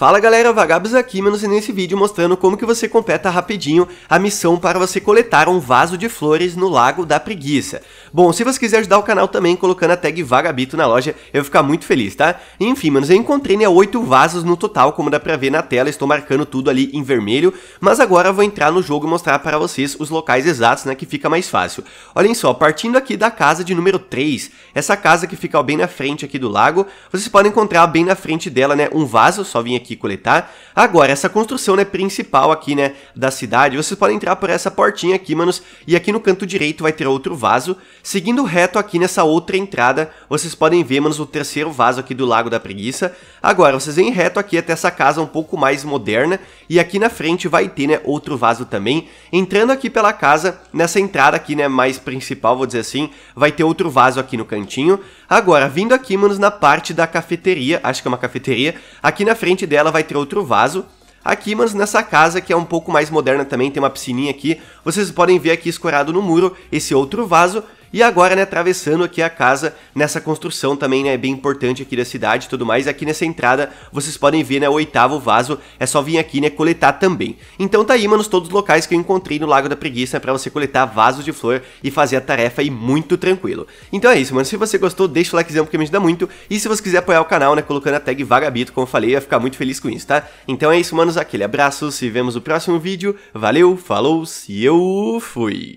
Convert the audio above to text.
Fala galera, Vagabos aqui, menos nesse vídeo mostrando como que você completa rapidinho a missão para você coletar um vaso de flores no Lago da Preguiça. Bom, se você quiser ajudar o canal também colocando a tag Vagabito na loja, eu vou ficar muito feliz, tá? Enfim, menos eu encontrei né, 8 vasos no total, como dá pra ver na tela, estou marcando tudo ali em vermelho, mas agora eu vou entrar no jogo e mostrar para vocês os locais exatos, né, que fica mais fácil. Olhem só, partindo aqui da casa de número 3, essa casa que fica bem na frente aqui do lago, vocês podem encontrar bem na frente dela, né, um vaso, só vim aqui que coletar. Agora, essa construção né, principal aqui né, da cidade, vocês podem entrar por essa portinha aqui, manos, e aqui no canto direito vai ter outro vaso. Seguindo reto aqui nessa outra entrada, vocês podem ver, manos, o terceiro vaso aqui do Lago da Preguiça. Agora, vocês vêm reto aqui até essa casa um pouco mais moderna, e aqui na frente vai ter né, outro vaso também. Entrando aqui pela casa, nessa entrada aqui né, mais principal, vou dizer assim, vai ter outro vaso aqui no cantinho. Agora, vindo aqui, manos, na parte da cafeteria, acho que é uma cafeteria, aqui na frente dela, ela vai ter outro vaso. Aqui, mas nessa casa que é um pouco mais moderna também, tem uma piscininha aqui, vocês podem ver aqui escorado no muro esse outro vaso, e agora, né, atravessando aqui a casa, nessa construção também, né, é bem importante aqui da cidade e tudo mais. Aqui nessa entrada, vocês podem ver, né, o oitavo vaso, é só vir aqui, né, coletar também. Então tá aí, manos, todos os locais que eu encontrei no Lago da Preguiça né, para você coletar vasos de flor e fazer a tarefa aí muito tranquilo. Então é isso, mano, se você gostou, deixa o likezão porque me ajuda muito. E se você quiser apoiar o canal, né, colocando a tag Vagabito, como eu falei, eu ia ficar muito feliz com isso, tá? Então é isso, manos, aquele abraço, se vemos no próximo vídeo. Valeu, falou, se eu fui!